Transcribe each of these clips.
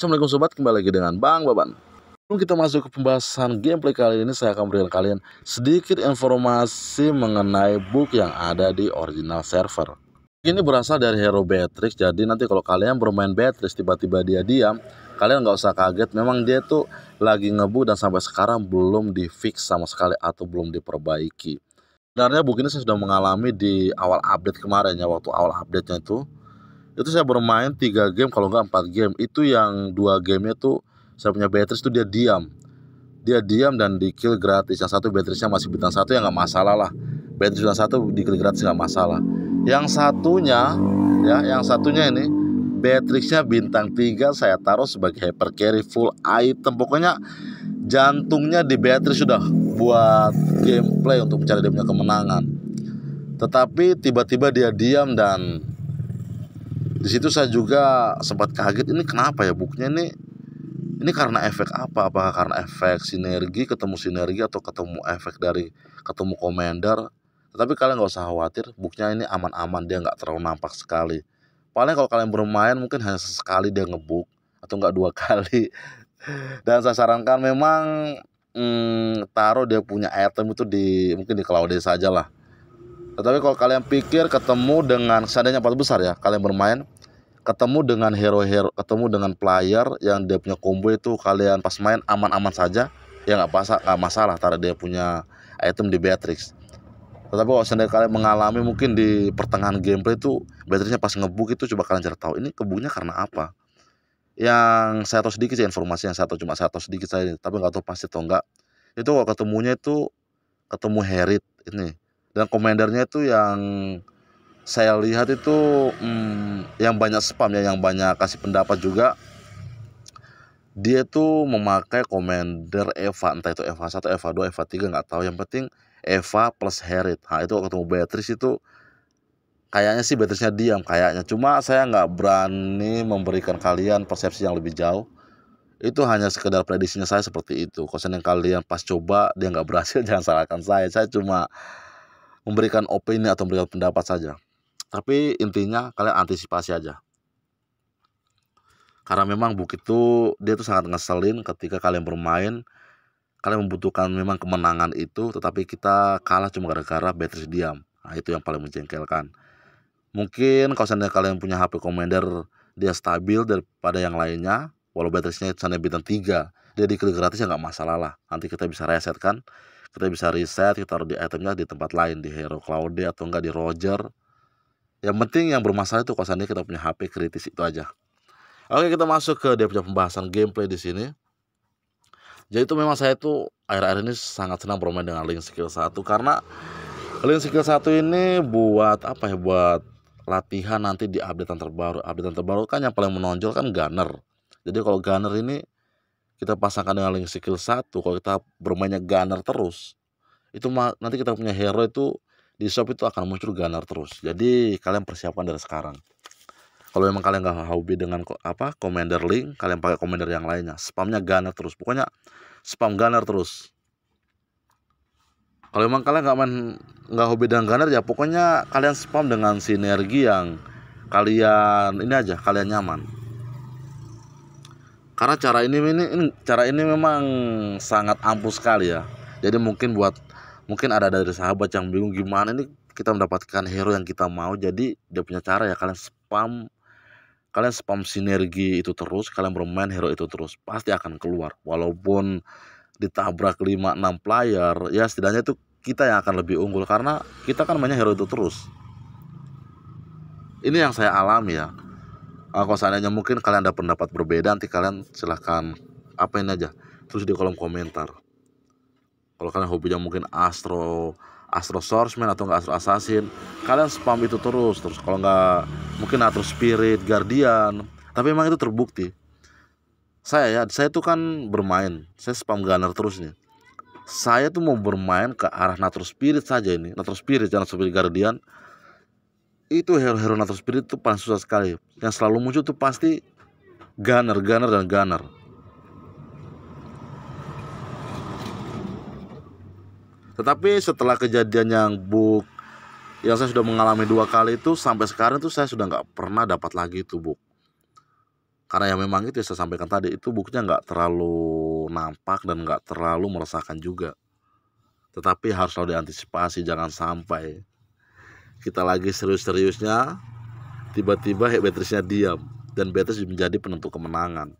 Assalamualaikum sobat, kembali lagi dengan Bang Baban. Sebelum kita masuk ke pembahasan gameplay kali ini, saya akan berikan kalian sedikit informasi mengenai book yang ada di original server. Ini berasal dari Hero Beatrix, jadi nanti kalau kalian bermain Beatrix tiba-tiba dia diam, kalian nggak usah kaget, memang dia tuh lagi ngebu dan sampai sekarang belum di fix sama sekali atau belum diperbaiki. Sebenarnya bug ini saya sudah mengalami di awal update kemarin ya, waktu awal update-nya itu itu saya bermain tiga game kalau nggak empat game itu yang dua gamenya tuh saya punya Beatrice tuh dia diam dia diam dan di kill gratis yang satu Beatrice-nya masih bintang satu ya nggak masalah lah Beatrice bintang satu di kill gratis nggak masalah yang satunya ya yang satunya ini Beatrice-nya bintang tiga saya taruh sebagai hyper carry full item pokoknya jantungnya di Beatrice sudah buat gameplay untuk mencari dia punya kemenangan tetapi tiba-tiba dia diam dan di situ saya juga sempat kaget ini kenapa ya buknya ini ini karena efek apa apakah karena efek sinergi ketemu sinergi atau ketemu efek dari ketemu komander Tapi kalian nggak usah khawatir Buknya ini aman-aman dia nggak terlalu nampak sekali paling kalau kalian bermain mungkin hanya sekali dia ngebuk atau nggak dua kali dan saya sarankan memang hmm, taruh dia punya item itu di mungkin di cloud saja lah tetapi kalau kalian pikir ketemu dengan seandainya empat besar ya kalian bermain ketemu dengan hero-hero ketemu dengan player yang dia punya combo itu kalian pas main aman-aman saja ya nggak pas gak masalah karena dia punya item di Beatrix tetapi kalau sendiri kalian mengalami mungkin di pertengahan gameplay itu Beatrixnya pas ngebuk itu coba kalian cari tahu ini kebuknya karena apa yang saya tahu sedikit sih informasi yang saya tahu cuma saya tahu sedikit saja tapi nggak tahu pasti atau enggak itu kalau ketemunya itu ketemu Herit ini dan komandernya itu yang saya lihat itu hmm, yang banyak spam ya yang banyak kasih pendapat juga dia tuh memakai commander Eva entah itu Eva 1, Eva 2, Eva 3 nggak tahu yang penting Eva plus Herit nah itu ketemu Beatrice itu kayaknya sih Beatrice-nya diam kayaknya cuma saya nggak berani memberikan kalian persepsi yang lebih jauh itu hanya sekedar prediksinya saya seperti itu kosen yang kalian pas coba dia nggak berhasil jangan salahkan saya saya cuma memberikan opini atau memberikan pendapat saja tapi intinya kalian antisipasi aja karena memang Bukit itu dia tuh sangat ngeselin ketika kalian bermain kalian membutuhkan memang kemenangan itu tetapi kita kalah cuma gara-gara Beatrice diam nah itu yang paling menjengkelkan mungkin kalau seandainya kalian punya HP Commander dia stabil daripada yang lainnya walau Beatrice-nya seandainya bintang 3 dia diklik gratis ya nggak masalah lah nanti kita bisa reset kan kita bisa reset kita taruh di itemnya di tempat lain di Hero Cloud atau enggak di Roger yang penting yang bermasalah itu kalau kita punya HP kritis itu aja. Oke kita masuk ke dia punya pembahasan gameplay di sini. Jadi itu memang saya itu akhir-akhir ini sangat senang bermain dengan link skill 1 karena link skill 1 ini buat apa ya buat latihan nanti di updatean terbaru. Updatean terbaru kan yang paling menonjol kan gunner. Jadi kalau gunner ini kita pasangkan dengan link skill 1 kalau kita bermainnya gunner terus itu nanti kita punya hero itu di shop itu akan muncul ganar terus jadi kalian persiapkan dari sekarang kalau memang kalian nggak hobi dengan apa commander link kalian pakai commander yang lainnya spamnya ganar terus pokoknya spam ganar terus kalau memang kalian nggak main nggak hobi dengan ganar ya pokoknya kalian spam dengan sinergi yang kalian ini aja kalian nyaman karena cara ini ini, ini cara ini memang sangat ampuh sekali ya jadi mungkin buat mungkin ada dari sahabat yang bingung gimana ini kita mendapatkan hero yang kita mau jadi dia punya cara ya kalian spam kalian spam sinergi itu terus kalian bermain hero itu terus pasti akan keluar walaupun ditabrak 5 6 player ya setidaknya itu kita yang akan lebih unggul karena kita kan mainnya hero itu terus ini yang saya alami ya kalau seandainya mungkin kalian ada pendapat berbeda nanti kalian silahkan apain aja terus di kolom komentar kalau kalian hobinya mungkin astro astro swordsman atau enggak astro assassin kalian spam itu terus terus kalau nggak mungkin astro spirit guardian tapi emang itu terbukti saya ya saya tuh kan bermain saya spam gunner terus nih saya tuh mau bermain ke arah Natur Spirit saja ini Natur Spirit jangan seperti Spirit Guardian itu hero-hero Natur Spirit tuh paling susah sekali yang selalu muncul tuh pasti Gunner, Gunner dan Gunner Tetapi setelah kejadian yang buk yang saya sudah mengalami dua kali itu sampai sekarang tuh saya sudah nggak pernah dapat lagi itu buk. Karena yang memang itu yang saya sampaikan tadi itu buknya nggak terlalu nampak dan nggak terlalu meresahkan juga. Tetapi harus selalu diantisipasi jangan sampai kita lagi serius-seriusnya tiba-tiba beatrice diam dan betis menjadi penentu kemenangan.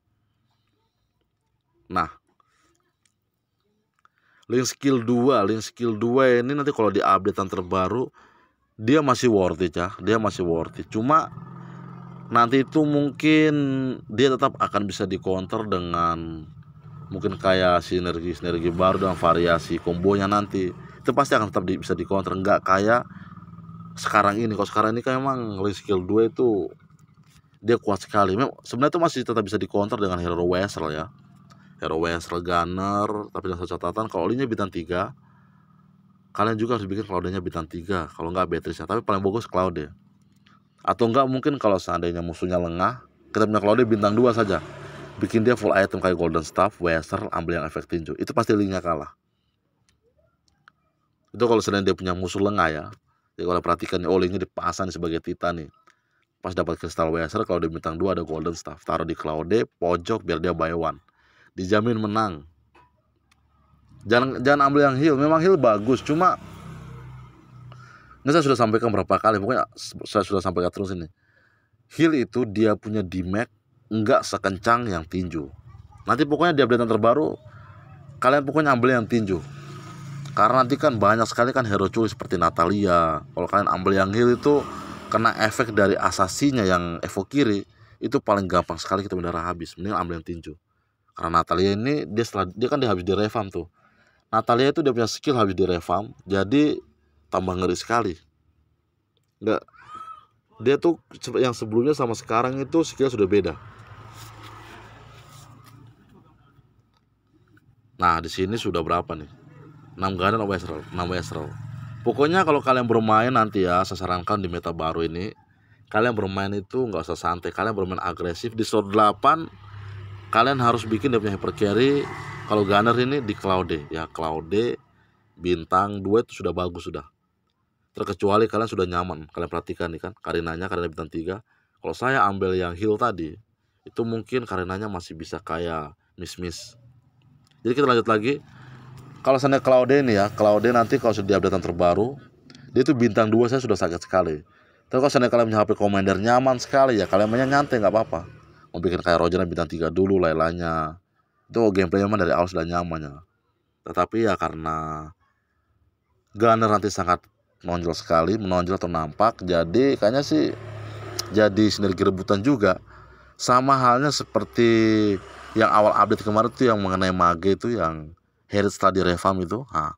Nah, link skill 2 link skill 2 ini nanti kalau di updatean terbaru dia masih worth it ya dia masih worth it cuma nanti itu mungkin dia tetap akan bisa di counter dengan mungkin kayak sinergi sinergi baru dan variasi kombonya nanti itu pasti akan tetap bisa di counter enggak kayak sekarang ini kalau sekarang ini kan memang link skill 2 itu dia kuat sekali sebenarnya itu masih tetap bisa di counter dengan hero wesel ya Hero Weser Gunner tapi dengan catatan kalau Olinya bintang 3 kalian juga harus bikin Claudenya bintang 3 kalau nggak Beatrice tapi paling bagus Claude atau enggak mungkin kalau seandainya musuhnya lengah kita punya Claude bintang 2 saja bikin dia full item kayak Golden Staff, Weser, ambil yang efek tinju itu pasti linknya kalah itu kalau seandainya dia punya musuh lengah ya jadi kalau perhatikan olinya oh, dipasang sebagai titan nih pas dapat kristal Weser, kalau di bintang 2 ada golden staff taruh di Claude pojok biar dia buy one dijamin menang jangan jangan ambil yang heel memang heel bagus cuma ini saya sudah sampaikan berapa kali pokoknya saya sudah sampaikan terus ini heel itu dia punya d-mac nggak sekencang yang tinju nanti pokoknya di update terbaru kalian pokoknya ambil yang tinju karena nanti kan banyak sekali kan hero cuy seperti Natalia kalau kalian ambil yang heal itu kena efek dari asasinya yang evo kiri itu paling gampang sekali kita mendarah habis mending ambil yang tinju karena Natalia ini dia setelah dia kan dia habis direvam tuh. Natalia itu dia punya skill habis direvam, jadi tambah ngeri sekali. Enggak dia tuh yang sebelumnya sama sekarang itu skill sudah beda. Nah, di sini sudah berapa nih? 6 Garden of Ezreal, 6 Ezreal. Pokoknya kalau kalian bermain nanti ya, saya sarankan di meta baru ini, kalian bermain itu nggak usah santai, kalian bermain agresif di slot 8 kalian harus bikin dia punya hyper carry kalau Gunner ini di cloud ya cloud bintang 2 itu sudah bagus sudah terkecuali kalian sudah nyaman kalian perhatikan nih kan karenanya karena bintang 3 kalau saya ambil yang heal tadi itu mungkin karenanya masih bisa kayak miss-miss jadi kita lanjut lagi kalau sana cloud ini ya cloud nanti kalau sudah di updatean terbaru dia itu bintang 2 saya sudah sakit sekali tapi kalau sana kalian punya HP Commander nyaman sekali ya kalian mainnya nyantai nggak apa-apa mau bikin kayak Roger bintang Tiga dulu lain-lainnya itu gameplaynya memang dari awal sudah nyaman ya. tetapi ya karena Gunner nanti sangat menonjol sekali menonjol atau nampak jadi kayaknya sih jadi sinergi rebutan juga sama halnya seperti yang awal update kemarin tuh yang mengenai Mage itu yang Herit tadi revamp itu nah,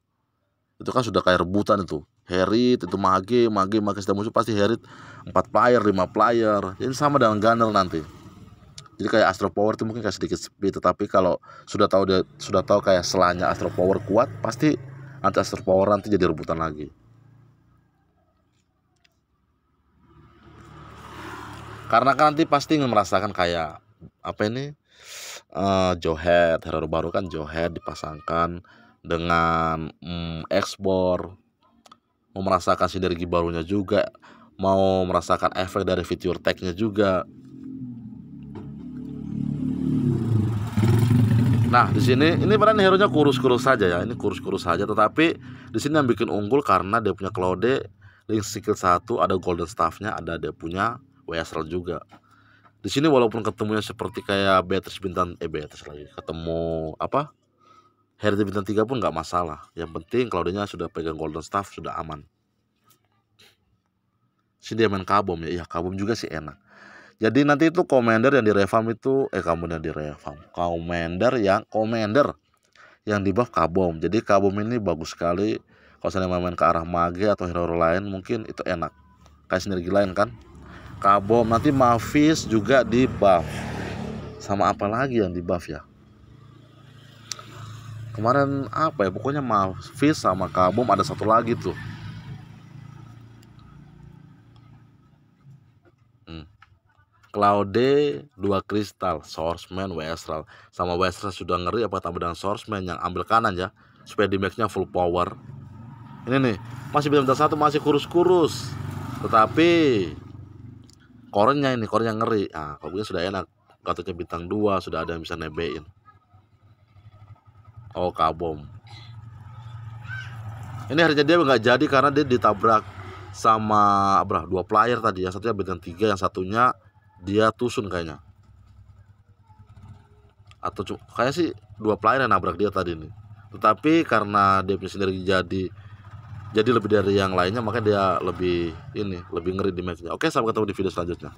itu kan sudah kayak rebutan itu Herit itu Mage Mage Mage sudah muncul pasti Herit empat player lima player ini sama dengan Gunner nanti jadi kayak Astro Power tuh mungkin kayak sedikit sepi tetapi kalau sudah tahu dia sudah tahu kayak selanya Astro Power kuat pasti anti Astro Power nanti jadi rebutan lagi karena kan nanti pasti ingin merasakan kayak apa ini uh, eh, Johead hero baru kan Johead dipasangkan dengan mm, ekspor mau merasakan sinergi barunya juga mau merasakan efek dari fitur tag-nya juga Nah, di sini ini padahal hero-nya kurus-kurus saja ya. Ini kurus-kurus saja tetapi di sini yang bikin unggul karena dia punya Claude, link skill 1, ada golden staffnya, ada dia punya WSL juga. Di sini walaupun ketemunya seperti kayak Beatrice bintang eh Beatrice lagi ketemu apa? Heritage bintang 3 pun nggak masalah. Yang penting Claude-nya sudah pegang golden staff, sudah aman. Si dia main kabom ya. Iya, kabum juga sih enak. Jadi nanti itu commander yang revamp itu eh kamu yang revamp. Commander yang commander yang di buff Kabom. Jadi Kabom ini bagus sekali kalau saya main ke arah mage atau hero-hero lain mungkin itu enak. Kayak sinergi lain kan. Kabom nanti Mavis juga di buff. Sama apa lagi yang di buff ya? Kemarin apa ya? Pokoknya Mavis sama Kabom ada satu lagi tuh Claude dua kristal Swordsman, Westral sama Westral sudah ngeri apa tambah dengan Swordsman yang ambil kanan ya supaya damage-nya full power ini nih masih bintang satu masih kurus-kurus tetapi kornya ini koren yang ngeri ah kalau sudah enak katanya bintang dua sudah ada yang bisa nebein oh kabom ini harusnya dia nggak jadi karena dia ditabrak sama berapa dua player tadi ya. yang satunya bintang 3 yang satunya dia tusun kayaknya atau kayak sih dua pelayan yang nabrak dia tadi nih tetapi karena dia sendiri jadi jadi lebih dari yang lainnya makanya dia lebih ini lebih ngeri di matchnya oke sampai ketemu di video selanjutnya